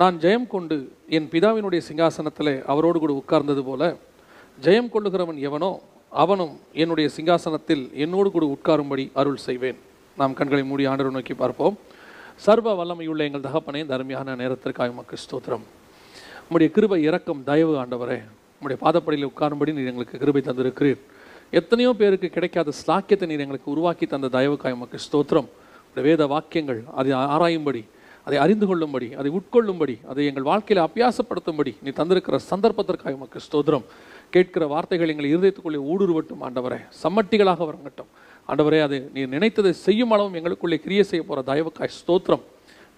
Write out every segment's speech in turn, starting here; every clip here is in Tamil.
நான் ஜெயம் கொண்டு என் பிதாவினுடைய சிங்காசனத்தில் அவரோடு கூட உட்கார்ந்தது போல ஜெயம் கொள்ளுகிறவன் எவனோ அவனும் என்னுடைய சிங்காசனத்தில் என்னோடு கூட உட்காரும்படி அருள் செய்வேன் நாம் கண்களை மூடி ஆண்டு நோக்கி பார்ப்போம் சர்வ வல்லமையுள்ள எங்கள் தகப்பனே தர்மியான நேரத்திற்காக மக்கள் ஸ்தோத்திரம் உங்களுடைய கிருபை இறக்கம் தயவு ஆண்டவரே உங்களுடைய பாதப்படியில் உட்காரும்படி நீர் எங்களுக்கு கிருபை தந்திருக்கிறீர் எத்தனையோ பேருக்கு கிடைக்காத ஸ்லாக்கியத்தை நீர் எங்களுக்கு உருவாக்கி தந்த தயவுக்காய் மக்கள் ஸ்தோத்திரம் வேத வாக்கியங்கள் அதை ஆராயும்படி அதை அறிந்து கொள்ளும்படி அதை உட்கொள்ளும்படி அதை எங்கள் வாழ்க்கையில் அபியாசப்படுத்தும்படி நீ தந்திருக்கிற சந்தர்ப்பத்திற்காக உமக்கு ஸ்தோத்திரம் கேட்கிற வார்த்தைகள் எங்கள் இருதயத்துக்குள்ளே ஊடுருவட்டும் ஆண்டவரை சம்மட்டிகளாக வரங்கட்டும் ஆண்டவரே அது நீர் நினைத்ததை செய்யும் அளவும் எங்களுக்குள்ளே கிரிய செய்ய போகிற தயவுக்காய் ஸ்தோத்திரம்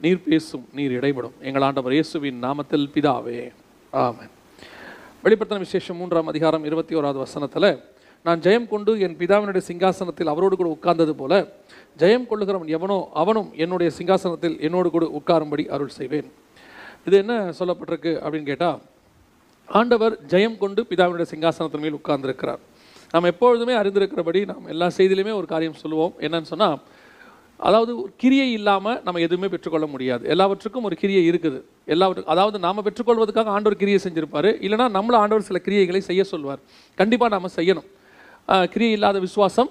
நீர் பேசும் நீர் இடைபடும் எங்கள் ஆண்டவர் இயேசுவின் நாமத்தில் பிதாவே ஆமன் வெளிப்படுத்தின விசேஷம் மூன்றாம் அதிகாரம் இருபத்தி ஓராவது வசனத்தில் நான் ஜெயம் கொண்டு என் பிதாவினுடைய சிங்காசனத்தில் அவரோடு கூட உட்கார்ந்தது போல ஜெயம் கொள்ளுகிறவன் எவனோ அவனும் என்னுடைய சிங்காசனத்தில் என்னோடு கூட உட்காரும்படி அருள் செய்வேன் இது என்ன சொல்லப்பட்டிருக்கு அப்படின்னு கேட்டால் ஆண்டவர் ஜெயம் கொண்டு பிதாவினுடைய சிங்காசனத்தின் மேல் உட்கார்ந்திருக்கிறார் நாம் எப்பொழுதுமே அறிந்திருக்கிறபடி நாம் எல்லா செய்தியிலுமே ஒரு காரியம் சொல்லுவோம் என்னன்னு சொன்னால் அதாவது ஒரு கிரியை இல்லாமல் நம்ம எதுவுமே பெற்றுக்கொள்ள முடியாது எல்லாவற்றுக்கும் ஒரு கிரியை இருக்குது எல்லாவற்றுக்கும் அதாவது நாம் பெற்றுக்கொள்வதற்காக ஆண்டவர் கிரியை செஞ்சுருப்பார் இல்லைனா நம்மளை ஆண்டவர் சில கிரியைகளை செய்ய சொல்வார் கண்டிப்பாக நாம் செய்யணும் கிரியை இல்லாத விசுவாசம்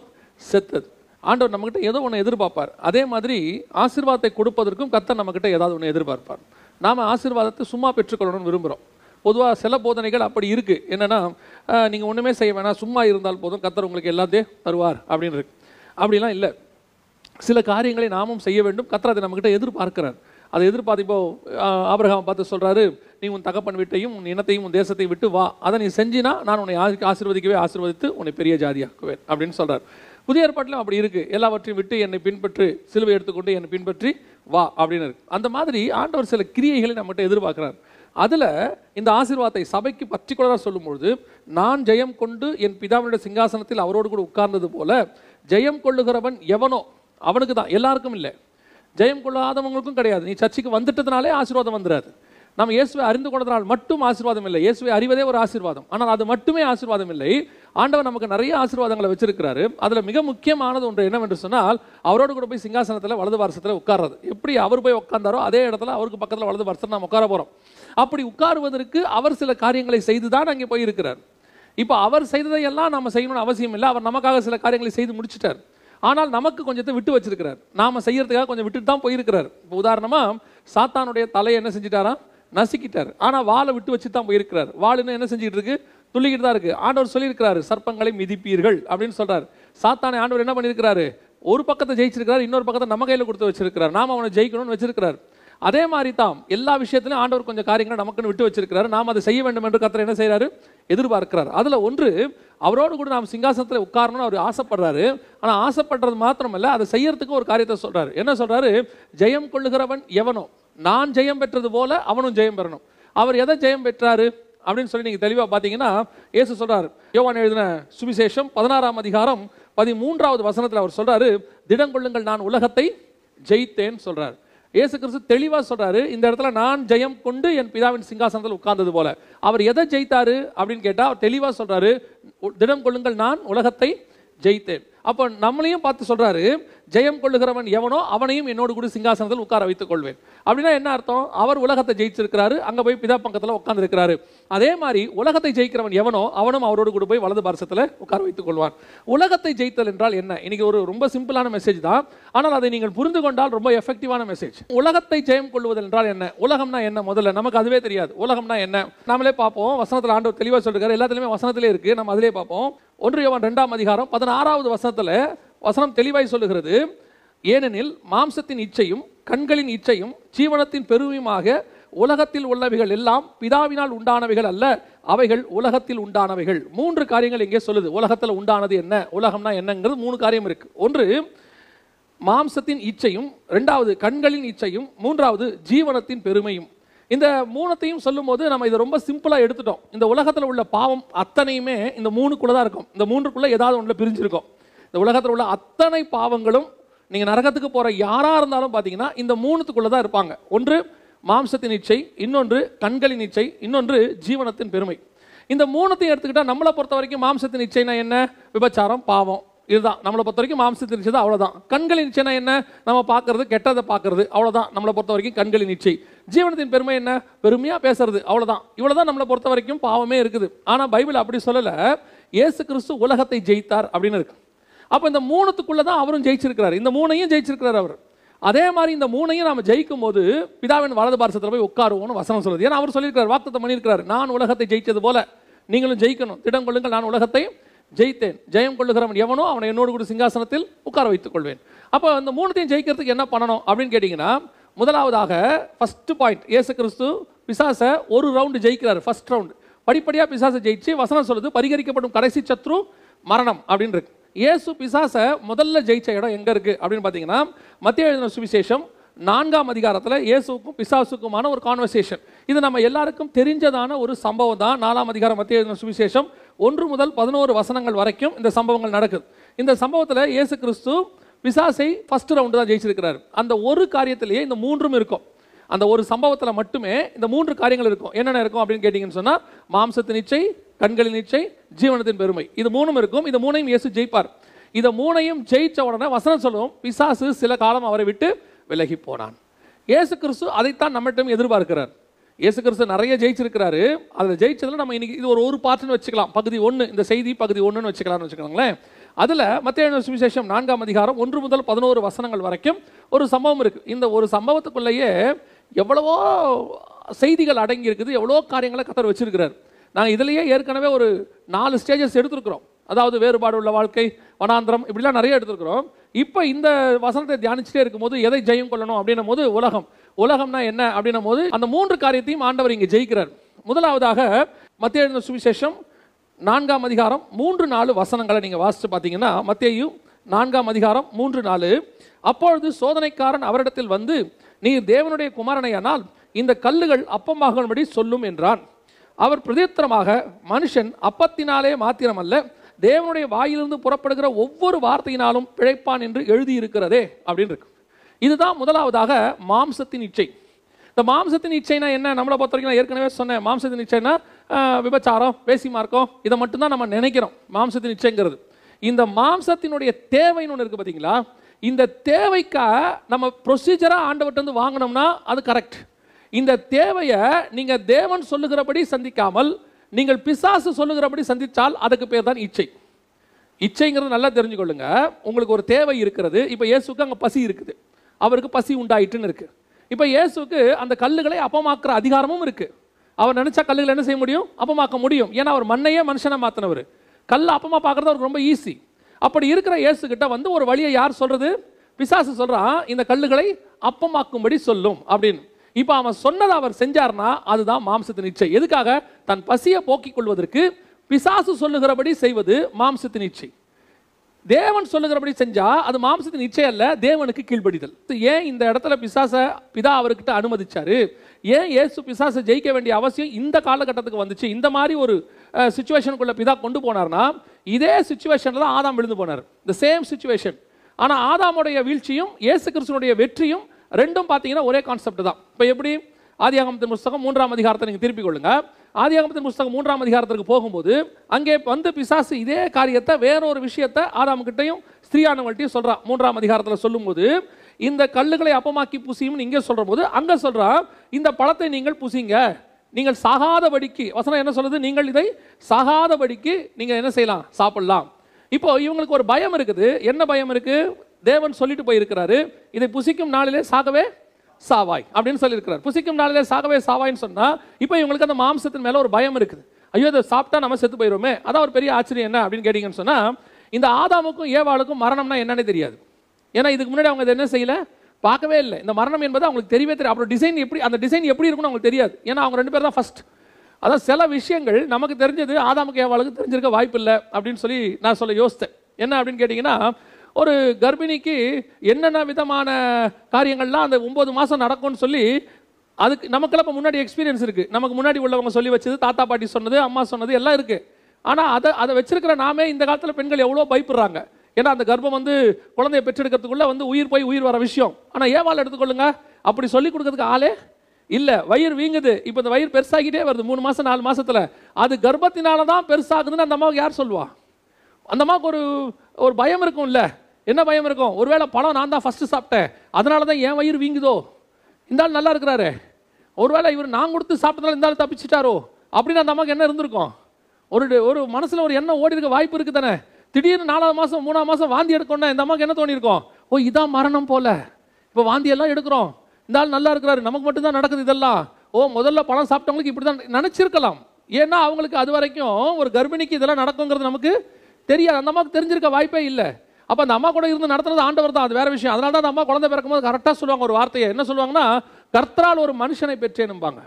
செத்தது ஆண்டவர் நம்மக்கிட்ட ஏதோ ஒன்று எதிர்பார்ப்பார் அதே மாதிரி ஆசீர்வாதத்தை கொடுப்பதற்கும் கத்தர் நம்மக்கிட்ட ஏதாவது ஒன்று எதிர்பார்ப்பார் நாம் ஆசீர்வாதத்தை சும்மா பெற்றுக்கொள்ளணும்னு விரும்புகிறோம் பொதுவாக சில போதனைகள் அப்படி இருக்குது என்னென்னா நீங்கள் ஒன்றுமே செய்ய வேணாம் சும்மா இருந்தால் போதும் கத்தர் உங்களுக்கு எல்லாத்தையும் தருவார் அப்படின்னு இருக்கு அப்படிலாம் இல்லை சில காரியங்களை நாமும் செய்ய வேண்டும் கத்தர் அதை நம்மக்கிட்ட எதிர்பார்க்கிறார் அதை எதிர்பார்த்து இப்போ ஆபிரகாம் பார்த்து சொல்கிறாரு நீ உன் தகப்பன் வீட்டையும் உன் இனத்தையும் உன் தேசத்தையும் விட்டு வா அதை நீ செஞ்சினா நான் உன்னை ஆசீர்வதிக்கவே ஆசீர்வதித்து உன்னை பெரிய ஜாதியாக்குவேன் அப்படின்னு சொல்கிறார் புதிய ஏற்பாட்டிலும் அப்படி இருக்குது எல்லாவற்றையும் விட்டு என்னை பின்பற்றி சிலுவை எடுத்துக்கொண்டு என்னை பின்பற்றி வா அப்படின்னு இருக்கு அந்த மாதிரி ஆண்டவர் சில கிரியைகளை நம்மகிட்ட எதிர்பார்க்குறார் அதில் இந்த ஆசீர்வாதத்தை சபைக்கு பர்டிகுலராக சொல்லும்பொழுது நான் ஜெயம் கொண்டு என் பிதாவினுடைய சிங்காசனத்தில் அவரோடு கூட உட்கார்ந்தது போல ஜெயம் கொள்ளுகிறவன் எவனோ அவனுக்கு தான் எல்லாருக்கும் இல்லை ஜெயம் கொள்ளாதவங்களுக்கும் கிடையாது நீ சர்ச்சைக்கு வந்துட்டதுனாலே ஆசீர்வாதம் வந்துடாது நம்ம இயேசுவை அறிந்து கொண்டதனால் மட்டும் ஆசீர்வாதம் இல்லை இயேசுவை அறிவதே ஒரு ஆசீர்வாதம் ஆனால் அது மட்டுமே ஆசீர்வாதம் இல்லை ஆண்டவர் நமக்கு நிறைய ஆசீர்வாதங்களை வச்சிருக்கிறாரு அதில் மிக முக்கியமானது ஒன்று என்னவென்று சொன்னால் அவரோடு கூட போய் சிங்காசனத்தில் வலது வாரசத்தில் உட்கார்றது எப்படி அவர் போய் உட்கார்ந்தாரோ அதே இடத்துல அவருக்கு பக்கத்தில் வலது வாரசத்தில் நாம் உட்கார போகிறோம் அப்படி உட்காருவதற்கு அவர் சில காரியங்களை செய்து தான் அங்கே போயிருக்கிறார் இப்போ அவர் செய்ததையெல்லாம் நம்ம செய்யணும்னு அவசியம் இல்லை அவர் நமக்காக சில காரியங்களை செய்து முடிச்சிட்டார் ஆனால் நமக்கு கொஞ்சத்தை விட்டு வச்சிருக்கிறார் நாம் செய்யறதுக்காக கொஞ்சம் விட்டுட்டு தான் போயிருக்கிறார் இப்போ உதாரணமாக சாத்தானுடைய தலையை என்ன செஞ்சிட்டாரா நசுக்கிட்டார் ஆனால் வாழை விட்டு வச்சு தான் போயிருக்கிறார் வாளுன்னு என்ன செஞ்சுட்டு இருக்கு துள்ளிக்கிட்டு தான் இருக்கு ஆண்டவர் சொல்லியிருக்கிறாரு சர்ப்பங்களை மிதிப்பீர்கள் அப்படின்னு சொல்றாரு சாத்தானை ஆண்டவர் என்ன பண்ணியிருக்கிறாரு ஒரு பக்கத்தை ஜெயிச்சிருக்கிறார் இன்னொரு பக்கத்தை நம்ம கையில் கொடுத்து வச்சிருக்கிறார் நாம அவனை ஜெயிக்கணும்னு வச்சிருக்கிறார் அதே மாதிரி தான் எல்லா விஷயத்திலும் ஆண்டவர் கொஞ்சம் காரியங்களை நமக்குன்னு விட்டு வச்சிருக்கிறாரு நாம் அதை செய்ய வேண்டும் என்று கத்திர என்ன செய்கிறாரு எதிர்பார்க்கிறார் அதில் ஒன்று அவரோடு கூட நாம் சிங்காசனத்தில் உட்காரணும்னு அவர் ஆசைப்படுறாரு ஆனால் ஆசைப்படுறது மாத்திரமல்ல அதை செய்யறதுக்கு ஒரு காரியத்தை சொல்கிறார் என்ன சொல்கிறாரு ஜெயம் கொள்ளுகிறவன் எவனோ நான் ஜெயம் பெற்றது போல அவனும் ஜெயம் பெறணும் அவர் எதை ஜெயம் பெற்றாரு அப்படின்னு சொல்லி நீங்கள் தெளிவாக பார்த்தீங்கன்னா ஏசு சொல்கிறார் யோவான் எழுதின சுவிசேஷம் பதினாறாம் அதிகாரம் பதிமூன்றாவது வசனத்தில் அவர் சொல்கிறாரு திடங்கொள்ளுங்கள் நான் உலகத்தை ஜெயித்தேன்னு சொல்கிறார் இயேசு கிறிஸ்து தெளிவாக சொல்கிறாரு இந்த இடத்துல நான் ஜெயம் கொண்டு என் பிதாவின் சிங்காசனத்தில் உட்கார்ந்தது போல அவர் எதை ஜெயித்தாரு அப்படின்னு கேட்டால் அவர் தெளிவாக சொல்கிறாரு திடம் கொள்ளுங்கள் நான் உலகத்தை ஜெயித்தேன் அப்போ நம்மளையும் பார்த்து சொல்கிறாரு ஜெயம் கொள்ளுகிறவன் எவனோ அவனையும் என்னோடு கூட சிங்காசனத்தில் உட்கார வைத்துக் கொள்வேன் அப்படின்னா என்ன அர்த்தம் அவர் உலகத்தை ஜெயிச்சிருக்கிறாரு அங்கே போய் பிதா பக்கத்தில் உட்காந்துருக்கிறாரு அதே மாதிரி உலகத்தை ஜெயிக்கிறவன் எவனோ அவனும் அவரோடு கூட போய் வலது பாரசத்தில் உட்கார வைத்துக் கொள்வான் உலகத்தை ஜெயித்தல் என்றால் என்ன இன்னைக்கு ஒரு ரொம்ப சிம்பிளான மெசேஜ் தான் ஆனால் அதை நீங்கள் புரிந்து கொண்டால் ரொம்ப எஃபெக்டிவான மெசேஜ் உலகத்தை ஜெயம் கொள்வது என்றால் என்ன உலகம்னா என்ன முதல்ல நமக்கு அதுவே தெரியாது உலகம்னா என்ன நாமளே பார்ப்போம் வசனத்தில் ஆண்டு தெளிவாக சொல்லிருக்காரு எல்லாத்துலேயுமே வசனத்திலே இருக்கு நம்ம அதிலே பார்ப்போம் ஒன்று யோவான் ரெண்டாம் அதிகாரம் பதினாறாவது வசனத்தில் வசனம் தெளிவாய் சொல்லுகிறது ஏனெனில் மாம்சத்தின் இச்சையும் கண்களின் இச்சையும் ஜீவனத்தின் பெருமையுமாக உலகத்தில் உள்ளவைகள் எல்லாம் பிதாவினால் உண்டானவைகள் அல்ல அவைகள் உலகத்தில் உண்டானவைகள் மூன்று காரியங்கள் இங்கே சொல்லுது உலகத்தில் உண்டானது என்ன உலகம்னா என்னங்கிறது மூணு காரியம் இருக்கு ஒன்று மாம்சத்தின் இச்சையும் ரெண்டாவது கண்களின் இச்சையும் மூன்றாவது ஜீவனத்தின் பெருமையும் இந்த மூணத்தையும் சொல்லும்போது நம்ம இதை ரொம்ப சிம்பிளாக எடுத்துட்டோம் இந்த உலகத்தில் உள்ள பாவம் அத்தனையுமே இந்த மூணுக்குள்ளே தான் இருக்கும் இந்த மூன்றுக்குள்ளே ஏதாவது ஒன்றில் பிரிஞ்சிருக்கும் இந்த உலகத்தில் உள்ள அத்தனை பாவங்களும் நீங்கள் நரகத்துக்கு போகிற யாராக இருந்தாலும் பார்த்தீங்கன்னா இந்த மூணுத்துக்குள்ளே தான் இருப்பாங்க ஒன்று மாம்சத்தின் இச்சை இன்னொன்று கண்களின் இச்சை இன்னொன்று ஜீவனத்தின் பெருமை இந்த மூணுத்தையும் எடுத்துக்கிட்டால் நம்மளை பொறுத்த வரைக்கும் மாம்சத்தின் இச்சைனா என்ன விபச்சாரம் பாவம் இதுதான் நம்மளை பொறுத்த வரைக்கும் மாம்சத்தின் இச்சை தான் அவ்வளோதான் கண்களின் இச்சைனா என்ன நம்ம பார்க்கறது கெட்டதை பார்க்கறது அவ்வளோதான் நம்மளை பொறுத்த வரைக்கும் கண்களின் இச்சை ஜீவனத்தின் பெருமை என்ன பெருமையாக பேசுறது அவ்வளோதான் இவ்வளோ தான் நம்மளை பொறுத்த வரைக்கும் பாவமே இருக்குது ஆனால் பைபிள் அப்படி சொல்லலை இயேசு கிறிஸ்து உலகத்தை ஜெயித்தார் அப்படின்னு இருக்கு அப்போ இந்த மூணுத்துக்குள்ளே தான் அவரும் ஜெயிச்சிருக்கிறார் இந்த மூணையும் ஜெயிச்சிருக்கிறார் அவர் அதே மாதிரி இந்த மூணையும் நாம் ஜெயிக்கும் போது பிதாவின் வலது பாரசத்தில் போய் உட்காருவோம்னு வசனம் சொல்லுது ஏன்னா அவர் சொல்லியிருக்கிறார் வாக்குத்தம் பண்ணியிருக்கிறார் நான் உலகத்தை ஜெயித்தது போல நீங்களும் ஜெயிக்கணும் திடம் கொள்ளுங்கள் நான் உலகத்தை ஜெயித்தேன் ஜெயம் கொள்ளுகிறவன் எவனோ அவனை என்னோடு கூட சிங்காசனத்தில் உட்கார வைத்துக் கொள்வேன் அப்போ அந்த மூணுத்தையும் ஜெயிக்கிறதுக்கு என்ன பண்ணணும் அப்படின்னு கேட்டிங்கன்னா முதலாவதாக ஃபஸ்ட்டு பாயிண்ட் ஏசு கிறிஸ்து பிசாசை ஒரு ரவுண்டு ஜெயிக்கிறார் ஃபஸ்ட் ரவுண்டு படிப்படியாக பிசாசை ஜெயிச்சு வசனம் சொல்லுது பரிகரிக்கப்படும் கடைசி சத்ரு மரணம் அப்படின்னு இருக்கு இயேசு பிசாசை முதல்ல ஜெயிச்ச இடம் எங்கே இருக்குது அப்படின்னு பார்த்தீங்கன்னா மத்திய எழுதின சுவிசேஷம் நான்காம் அதிகாரத்தில் இயேசுக்கும் பிசாசுக்குமான ஒரு கான்வர்சேஷன் இது நம்ம எல்லாருக்கும் தெரிஞ்சதான ஒரு சம்பவம் தான் நாலாம் அதிகாரம் மத்திய எழுதின சுவிசேஷம் ஒன்று முதல் பதினோரு வசனங்கள் வரைக்கும் இந்த சம்பவங்கள் நடக்குது இந்த சம்பவத்தில் இயேசு கிறிஸ்து பிசாசை ஃபஸ்ட் ரவுண்டு தான் ஜெயிச்சிருக்கிறார் அந்த ஒரு காரியத்திலேயே இந்த மூன்றும் இருக்கும் அந்த ஒரு சம்பவத்தில் மட்டுமே இந்த மூன்று காரியங்கள் இருக்கும் என்னென்ன இருக்கும் அப்படின்னு கேட்டிங்கன்னு சொன்னால் மாம்சத்தின் இச்சை கண்களின் இச்சை ஜீவனத்தின் பெருமை இது மூணும் இருக்கும் இந்த மூணையும் இயேசு ஜெயிப்பார் இதை மூணையும் ஜெயிச்ச உடனே வசனம் சொல்லுவோம் பிசாசு சில காலம் அவரை விட்டு விலகி போனான் இயேசு கிறிஸ்து அதைத்தான் நம்மகிட்ட எதிர்பார்க்கிறார் இயேசு கிறிஸ்து நிறைய ஜெயிச்சிருக்கிறாரு அதில் ஜெயிச்சதில் நம்ம இன்னைக்கு இது ஒரு ஒரு பார்ட்டுன்னு வச்சுக்கலாம் பகுதி ஒன்று இந்த செய்தி பகுதி ஒன்றுன்னு வச்சுக்கலாம்னு வச்சுக்கலாங்களேன் அதில் மத்திய சுவிசேஷம் நான்காம் அதிகாரம் ஒன்று முதல் பதினோரு வசனங்கள் வரைக்கும் ஒரு சம்பவம் இருக்குது இந்த ஒரு சம்பவத்துக்குள்ளேயே எவ்வளவோ செய்திகள் அடங்கி இருக்குது எவ்வளோ காரியங்களை கத்தர் வச்சிருக்கிறார் நாங்கள் இதிலேயே ஏற்கனவே ஒரு நாலு ஸ்டேஜஸ் எடுத்திருக்கிறோம் அதாவது வேறுபாடு உள்ள வாழ்க்கை வனாந்திரம் இப்படிலாம் நிறைய எடுத்திருக்கிறோம் இப்போ இந்த வசனத்தை தியானிச்சுட்டே இருக்கும்போது எதை ஜெயம் கொள்ளணும் அப்படின்னும் போது உலகம் உலகம்னா என்ன அப்படின்னும் போது அந்த மூன்று காரியத்தையும் ஆண்டவர் இங்கே ஜெயிக்கிறார் முதலாவதாக மத்திய எழுந்த சுவிசேஷம் நான்காம் அதிகாரம் மூன்று நாலு வசனங்களை நீங்கள் வாசித்து பார்த்தீங்கன்னா மத்தியும் நான்காம் அதிகாரம் மூன்று நாலு அப்பொழுது சோதனைக்காரன் அவரிடத்தில் வந்து நீ தேவனுடைய குமாரனையானால் இந்த கல்லுகள் அப்பமாகும்படி சொல்லும் என்றான் அவர் பிரதித்திரமாக மனுஷன் அப்பத்தினாலே மாத்திரமல்ல தேவனுடைய வாயிலிருந்து புறப்படுகிற ஒவ்வொரு வார்த்தையினாலும் பிழைப்பான் என்று எழுதியிருக்கிறதே அப்படின்னு இருக்கு இதுதான் முதலாவதாக மாம்சத்தின் இச்சை இந்த மாம்சத்தின் இச்சைனா என்ன நம்மளை பொறுத்த வரைக்கும் நான் ஏற்கனவே சொன்னேன் மாம்சத்தின் இச்சைன்னா விபச்சாரம் பேசி மார்க்கம் இதை மட்டும்தான் நம்ம நினைக்கிறோம் மாம்சத்தின் இச்சைங்கிறது இந்த மாம்சத்தினுடைய தேவைன்னு ஒன்று இருக்குது பார்த்தீங்களா இந்த தேவைக்காக நம்ம ப்ரொசீஜராக ஆண்டவர்கிட்ட வந்து வாங்கினோம்னா அது கரெக்ட் இந்த தேவையை நீங்கள் தேவன் சொல்லுகிறபடி சந்திக்காமல் நீங்கள் பிசாசு சொல்லுகிறபடி சந்தித்தால் அதுக்கு பேர் தான் இச்சை இச்சைங்கிறது நல்லா தெரிஞ்சுக்கொள்ளுங்க உங்களுக்கு ஒரு தேவை இருக்கிறது இப்போ இயேசுக்கு அங்கே பசி இருக்குது அவருக்கு பசி உண்டாயிட்டுன்னு இருக்குது இப்போ இயேசுக்கு அந்த கல்லுகளை அப்பமாக்குற அதிகாரமும் இருக்குது அவர் நினச்சா கல்லுகளை என்ன செய்ய முடியும் அப்பமாக்க முடியும் ஏன்னா அவர் மண்ணையே மனுஷனை மாற்றினவர் கல் அப்பமாக பார்க்குறது அவருக்கு ரொம்ப ஈஸி அப்படி இருக்கிற இயேசுகிட்ட வந்து ஒரு வழியை யார் சொல்கிறது பிசாசு சொல்கிறான் இந்த கல்லுகளை அப்பமாக்கும்படி சொல்லும் அப்படின்னு இப்போ அவன் சொன்னதை அவர் செஞ்சார்னா அதுதான் மாம்சத்தின் இச்சை எதுக்காக தன் பசியை போக்கிக் கொள்வதற்கு பிசாசு சொல்லுகிறபடி செய்வது மாம்சத்தின் இச்சை தேவன் சொல்லுகிறபடி செஞ்சா அது மாம்சத்தின் இச்சை அல்ல தேவனுக்கு கீழ்படிதல் ஏன் இந்த இடத்துல பிசாச பிதா அவர்கிட்ட அனுமதிச்சாரு ஏன் ஏசு பிசாசை ஜெயிக்க வேண்டிய அவசியம் இந்த காலகட்டத்துக்கு வந்துச்சு இந்த மாதிரி ஒரு சுச்சுவேஷனுக்குள்ளே பிதா கொண்டு போனார்னா இதே சுச்சுவேஷனில் தான் ஆதாம் விழுந்து போனார் இந்த சேம் சுச்சுவேஷன் ஆனால் ஆதாமுடைய வீழ்ச்சியும் இயேசு கிறிஸ்துனுடைய வெற்றியும் ரெண்டும் பார்த்தீங்கன்னா ஒரே கான்செப்ட் தான் இப்போ எப்படி ஆதியாகமத்தின் புஸ்தகம் மூன்றாம் அதிகாரத்தை நீங்கள் திருப்பிக் கொள்ளுங்க ஆதியாகமத்தின் புஸ்தகம் மூன்றாம் அதிகாரத்திற்கு போகும்போது அங்கே வந்து பிசாசு இதே காரியத்தை வேறொரு விஷயத்தை ஆதாம் ஆதாம்கிட்டையும் ஸ்ரீயானவள்கிட்டையும் சொல்கிறான் மூன்றாம் அதிகாரத்தில் சொல்லும்போது இந்த கல்லுகளை அப்பமாக்கி பூசியும்னு இங்கே சொல்கிற போது அங்கே சொல்கிறான் இந்த பழத்தை நீங்கள் புசிங்க நீங்கள் சாகாதபடிக்கு வசனம் என்ன சொல்லுது நீங்கள் இதை சாகாதபடிக்கு நீங்கள் என்ன செய்யலாம் சாப்பிடலாம் இப்போ இவங்களுக்கு ஒரு பயம் இருக்குது என்ன பயம் இருக்கு தேவன் சொல்லிட்டு போயிருக்கிறாரு இதை புசிக்கும் நாளிலே சாகவே சாவாய் அப்படின்னு சொல்லியிருக்கிறார் புசிக்கும் நாளிலே சாகவே சாவாய்ன்னு சொன்னால் இப்போ இவங்களுக்கு அந்த மாம்சத்தின் மேலே ஒரு பயம் இருக்குது ஐயோ இதை சாப்பிட்டா நம்ம செத்து போயிடுவோமே அதான் ஒரு பெரிய ஆச்சரியம் என்ன அப்படின்னு கேட்டிங்கன்னு சொன்னால் இந்த ஆதாமுக்கும் ஏவாளுக்கும் மரணம்னா என்னன்னே தெரியாது ஏன்னா இதுக்கு முன்னாடி அவங்க இதை என்ன செய்யலை பார்க்கவே இல்லை இந்த மரணம் என்பது அவங்களுக்கு தெரியவே தெரியும் அப்புறம் டிசைன் எப்படி அந்த டிசைன் எப்படி இருக்கும்னு அவங்களுக்கு தெரியாது ஏன்னா அவங்க ரெண்டு பேர் தான் ஃபஸ்ட் அதான் சில விஷயங்கள் நமக்கு தெரிஞ்சது ஆதாமுக்கு அவளுக்கு தெரிஞ்சிருக்க வாய்ப்பு இல்லை அப்படின்னு சொல்லி நான் சொல்ல யோசித்தேன் என்ன அப்படின்னு கேட்டிங்கன்னா ஒரு கர்ப்பிணிக்கு என்னென்ன விதமான காரியங்கள்லாம் அந்த ஒம்பது மாதம் நடக்கும்னு சொல்லி அதுக்கு நமக்கெல்லாம் இப்போ முன்னாடி எக்ஸ்பீரியன்ஸ் இருக்குது நமக்கு முன்னாடி உள்ளவங்க சொல்லி வச்சது தாத்தா பாட்டி சொன்னது அம்மா சொன்னது எல்லாம் இருக்குது ஆனால் அதை அதை வச்சிருக்கிற நாமே இந்த காலத்தில் பெண்கள் எவ்வளோ பயப்படுறாங்க ஏன்னா அந்த கர்ப்பம் வந்து குழந்தைய பெற்றெடுக்கிறதுக்குள்ளே வந்து உயிர் போய் உயிர் வர விஷயம் ஆனால் ஏவால் எடுத்துக்கொள்ளுங்க அப்படி சொல்லி கொடுக்கறதுக்கு ஆளே இல்லை வயிறு வீங்குது இப்போ இந்த வயிறு பெருசாகிட்டே வருது மூணு மாதம் நாலு மாதத்தில் அது கர்ப்பத்தினால தான் பெருசாகுதுன்னு அந்த அம்மாவுக்கு யார் சொல்லுவா அந்த அம்மாவுக்கு ஒரு ஒரு பயம் இருக்கும்ல என்ன பயம் இருக்கும் ஒருவேளை பழம் நான் தான் ஃபஸ்ட்டு சாப்பிட்டேன் அதனால தான் என் வயிறு வீங்குதோ இந்த ஆள் நல்லா இருக்கிறாரு ஒருவேளை இவர் நான் கொடுத்து சாப்பிட்டதால இந்த ஆள் தப்பிச்சிட்டாரோ அப்படின்னு அந்த அம்மாவுக்கு என்ன இருந்திருக்கும் ஒரு ஒரு மனசில் ஒரு எண்ணம் ஓடி இருக்க வாய்ப்பு இருக்குது தானே திடீர்னு நாலாவது மாதம் மூணாவது மாதம் வாந்தி எடுக்கணும்னா இந்த அம்மாவுக்கு என்ன தோணியிருக்கோம் ஓ இதான் மரணம் போல இப்போ வாந்தி எல்லாம் எடுக்கிறோம் இந்த ஆள் நல்லா இருக்கிறாரு நமக்கு மட்டும்தான் நடக்குது இதெல்லாம் ஓ முதல்ல பழம் சாப்பிட்டவங்களுக்கு இப்படி தான் நினச்சிருக்கலாம் ஏன்னா அவங்களுக்கு அது வரைக்கும் ஒரு கர்ப்பிணிக்கு இதெல்லாம் நடக்குங்கிறது நமக்கு தெரியாது அந்த அம்மாவுக்கு தெரிஞ்சிருக்க வாய்ப்பே இல்லை அப்போ அந்த அம்மா கூட இருந்து நடத்துறது ஆண்டவர் தான் அது வேற விஷயம் அதனால தான் அந்த அம்மா குழந்தை பிறக்கும்போது கரெக்டாக சொல்லுவாங்க ஒரு வார்த்தையை என்ன சொல்லுவாங்கன்னா கர்த்தரால் ஒரு மனுஷனை பெற்றேனும்பாங்க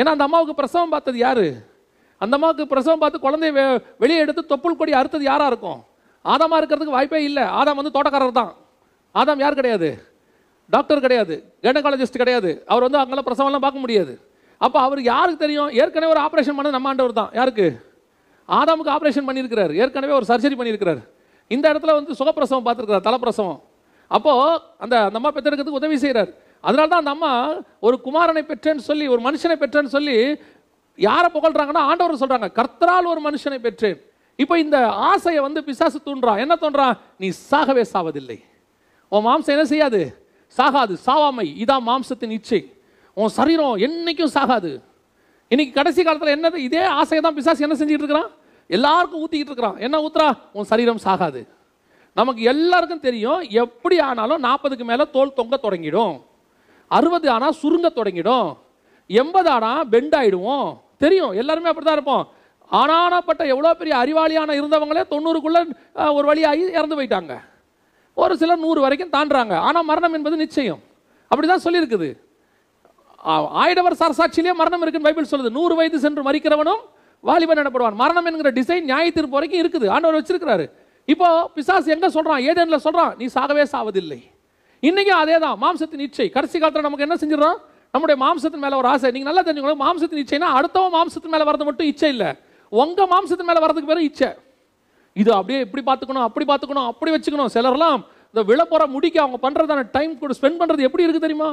ஏன்னா அந்த அம்மாவுக்கு பிரசவம் பார்த்தது யாரு அந்த அம்மாவுக்கு பிரசவம் பார்த்து குழந்தைய வெளியே எடுத்து தொப்புள் கொடி அறுத்தது யாராக இருக்கும் ஆதாமா இருக்கிறதுக்கு வாய்ப்பே இல்லை ஆதாம் வந்து தோட்டக்காரர் தான் ஆதாம் யார் கிடையாது டாக்டர் கிடையாது கேனகாலஜிஸ்ட் கிடையாது அவர் வந்து அங்கெல்லாம் பிரசவம்லாம் பார்க்க முடியாது அப்போ அவர் யாருக்கு தெரியும் ஏற்கனவே ஒரு ஆப்ரேஷன் பண்ண நம்ம ஆண்டவர் தான் யாருக்கு ஆதாமுக்கு ஆப்ரேஷன் பண்ணியிருக்கிறார் ஏற்கனவே ஒரு சர்ஜரி பண்ணியிருக்கிறார் இந்த இடத்துல வந்து சுகப்பிரசவம் பார்த்துருக்கிறார் தலைப்பிரசவம் அப்போது அந்த அந்த அம்மா பெற்றெடுக்கிறதுக்கு உதவி செய்கிறார் அதனால தான் அந்த அம்மா ஒரு குமாரனை பெற்றேன்னு சொல்லி ஒரு மனுஷனை பெற்றேன்னு சொல்லி யாரை புகழ்றாங்கன்னா ஆண்டவர் சொல்கிறாங்க கர்த்தரால் ஒரு மனுஷனை பெற்றேன் இப்போ இந்த ஆசையை வந்து பிசாசு தூண்டுறான் என்ன தோன்றான் நீ சாகவே சாவதில்லை உன் மாம்சம் என்ன செய்யாது சாகாது சாவாமை இதான் மாம்சத்தின் இச்சை உன் சரீரம் என்றைக்கும் சாகாது இன்னைக்கு கடைசி காலத்தில் என்னது இதே ஆசையை தான் பிசாசு என்ன செஞ்சுட்டு இருக்கிறான் எல்லாருக்கும் ஊற்றிக்கிட்டு இருக்கிறான் என்ன ஊத்துறா உன் சரீரம் சாகாது நமக்கு எல்லாருக்கும் தெரியும் எப்படி ஆனாலும் நாற்பதுக்கு மேலே தோல் தொங்க தொடங்கிடும் அறுபது ஆனால் சுருங்க தொடங்கிடும் எண்பது ஆனால் பெண்ட் ஆகிடுவோம் தெரியும் எல்லாருமே அப்படி தான் இருப்போம் ஆனானப்பட்ட எவ்வளோ பெரிய அறிவாளியான இருந்தவங்களே தொண்ணூறுக்குள்ளே ஒரு வழியாகி இறந்து போயிட்டாங்க ஒரு சிலர் நூறு வரைக்கும் தாண்டுறாங்க ஆனால் மரணம் என்பது நிச்சயம் அப்படி தான் சொல்லியிருக்குது ஆயிடவர் சாட்சியிலே மரணம் இருக்குன்னு பைபிள் சொல்லுது நூறு வயது சென்று மறிக்கிறவனும் வாலிபன் எனப்படுவான் மரணம் என்கிற டிசைன் நியாய தீர்ப்பு வரைக்கும் இருக்குது ஆண்டவர் வச்சிருக்கிறாரு இப்போ பிசாஸ் எங்கே சொல்கிறான் ஏதேனில் சொல்கிறான் நீ சாகவே சாவதில்லை இன்றைக்கும் அதே தான் மாம்சத்தின் இச்சை கடைசி காலத்தில் நமக்கு என்ன செஞ்சிடறான் நம்முடைய மாம்சத்தின் மேலே ஒரு ஆசை நீங்கள் நல்லா தெரிஞ்சுக்கணும் மாம்சத்தின் இச்சைனா அடுத்தவ மாம்சத்தின் மேலே வரது மட்டும் இச்சை இல்லை உங்கள் மாம்சத்தின் மேலே வரதுக்கு பேர் இச்சை இது அப்படியே இப்படி பார்த்துக்கணும் அப்படி பார்த்துக்கணும் அப்படி வச்சுக்கணும் சிலர்லாம் இந்த விழப்போற முடிக்க அவங்க பண்ணுறதான டைம் கூட ஸ்பெண்ட் பண்ணுறது எப்படி இருக்குது தெரியுமா